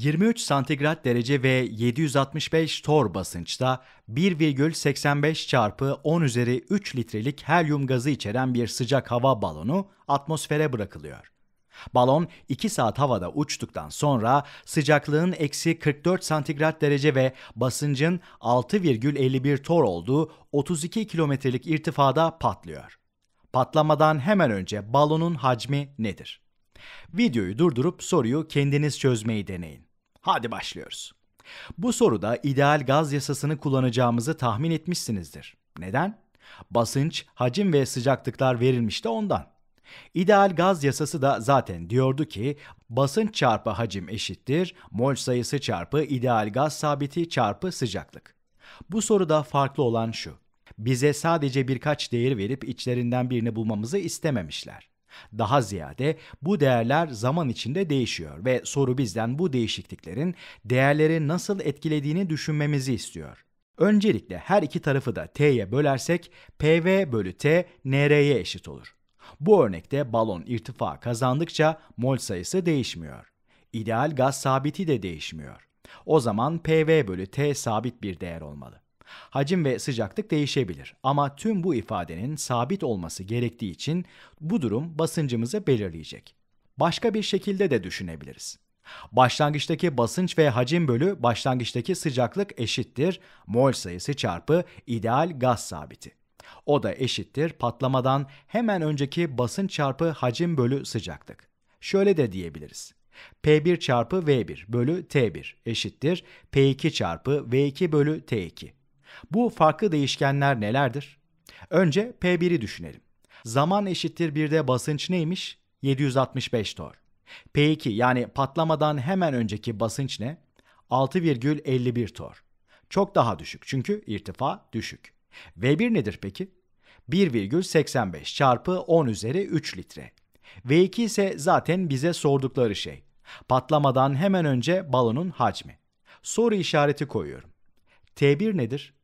23 santigrat derece ve 765 tor basınçta 1,85 çarpı 10 üzeri 3 litrelik helyum gazı içeren bir sıcak hava balonu atmosfere bırakılıyor. Balon 2 saat havada uçtuktan sonra sıcaklığın eksi 44 santigrat derece ve basıncın 6,51 tor olduğu 32 kilometrelik irtifada patlıyor. Patlamadan hemen önce balonun hacmi nedir? Videoyu durdurup soruyu kendiniz çözmeyi deneyin. Hadi başlıyoruz. Bu soruda ideal gaz yasasını kullanacağımızı tahmin etmişsinizdir. Neden? Basınç, hacim ve sıcaklıklar verilmişti ondan. İdeal gaz yasası da zaten diyordu ki basınç çarpı hacim eşittir mol sayısı çarpı ideal gaz sabiti çarpı sıcaklık. Bu soruda farklı olan şu. Bize sadece birkaç değer verip içlerinden birini bulmamızı istememişler. Daha ziyade bu değerler zaman içinde değişiyor ve soru bizden bu değişikliklerin değerleri nasıl etkilediğini düşünmemizi istiyor. Öncelikle her iki tarafı da t'ye bölersek pv bölü t nr'ye eşit olur. Bu örnekte balon irtifa kazandıkça mol sayısı değişmiyor. İdeal gaz sabiti de değişmiyor. O zaman pv bölü t sabit bir değer olmalı. Hacim ve sıcaklık değişebilir ama tüm bu ifadenin sabit olması gerektiği için bu durum basıncımızı belirleyecek. Başka bir şekilde de düşünebiliriz. Başlangıçtaki basınç ve hacim bölü başlangıçtaki sıcaklık eşittir mol sayısı çarpı ideal gaz sabiti. O da eşittir patlamadan hemen önceki basınç çarpı hacim bölü sıcaklık. Şöyle de diyebiliriz. P1 çarpı V1 bölü T1 eşittir P2 çarpı V2 bölü T2. Bu farklı değişkenler nelerdir? Önce P1'i düşünelim. Zaman eşittir bir de basınç neymiş? 765 tor. P2 yani patlamadan hemen önceki basınç ne? 6,51 tor. Çok daha düşük çünkü irtifa düşük. V1 nedir peki? 1,85 çarpı 10 üzeri 3 litre. V2 ise zaten bize sordukları şey. Patlamadan hemen önce balonun hacmi. Soru işareti koyuyorum. T1 nedir?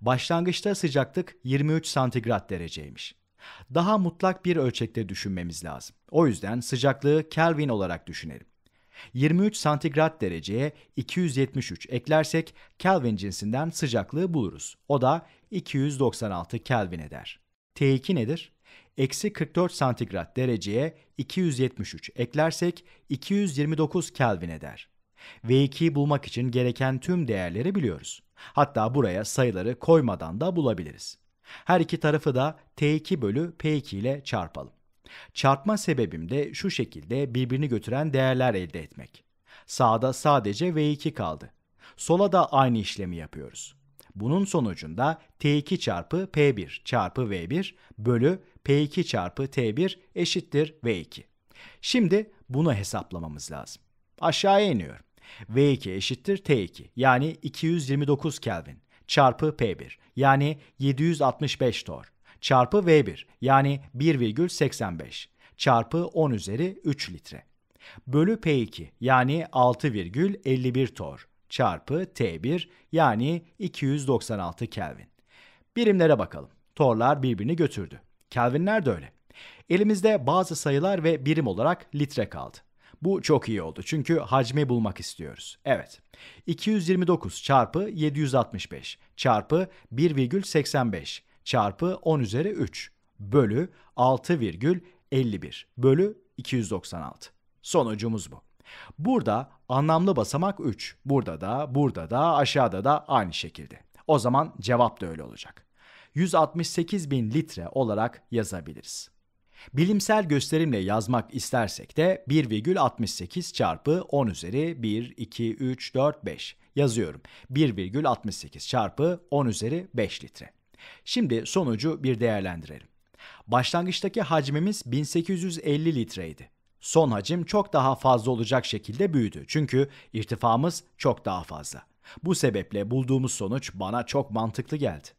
Başlangıçta sıcaklık 23 santigrat dereceymiş. Daha mutlak bir ölçekte düşünmemiz lazım. O yüzden sıcaklığı Kelvin olarak düşünelim. 23 santigrat dereceye 273 eklersek Kelvin cinsinden sıcaklığı buluruz. O da 296 Kelvin eder. T2 nedir? Eksi 44 santigrat dereceye 273 eklersek 229 Kelvin eder. V2'yi bulmak için gereken tüm değerleri biliyoruz. Hatta buraya sayıları koymadan da bulabiliriz. Her iki tarafı da T2 bölü P2 ile çarpalım. Çarpma sebebim de şu şekilde birbirini götüren değerler elde etmek. Sağda sadece V2 kaldı. Sola da aynı işlemi yapıyoruz. Bunun sonucunda T2 çarpı P1 çarpı V1 bölü P2 çarpı T1 eşittir V2. Şimdi bunu hesaplamamız lazım. Aşağıya iniyorum. V2 eşittir T2 yani 229 Kelvin çarpı P1 yani 765 tor çarpı V1 yani 1,85 çarpı 10 üzeri 3 litre bölü P2 yani 6,51 tor çarpı T1 yani 296 Kelvin. Birimlere bakalım. Torlar birbirini götürdü. Kelvinler de öyle. Elimizde bazı sayılar ve birim olarak litre kaldı. Bu çok iyi oldu çünkü hacmi bulmak istiyoruz. Evet. 229 çarpı 765 çarpı 1,85 çarpı 10 üzeri 3 bölü 6,51 bölü 296. Sonucumuz bu. Burada anlamlı basamak 3. Burada da, burada da, aşağıda da aynı şekilde. O zaman cevap da öyle olacak. 168 bin litre olarak yazabiliriz. Bilimsel gösterimle yazmak istersek de 1,68 çarpı 10 üzeri 1, 2, 3, 4, 5 yazıyorum. 1,68 çarpı 10 üzeri 5 litre. Şimdi sonucu bir değerlendirelim. Başlangıçtaki hacmimiz 1850 litreydi. Son hacim çok daha fazla olacak şekilde büyüdü. Çünkü irtifamız çok daha fazla. Bu sebeple bulduğumuz sonuç bana çok mantıklı geldi.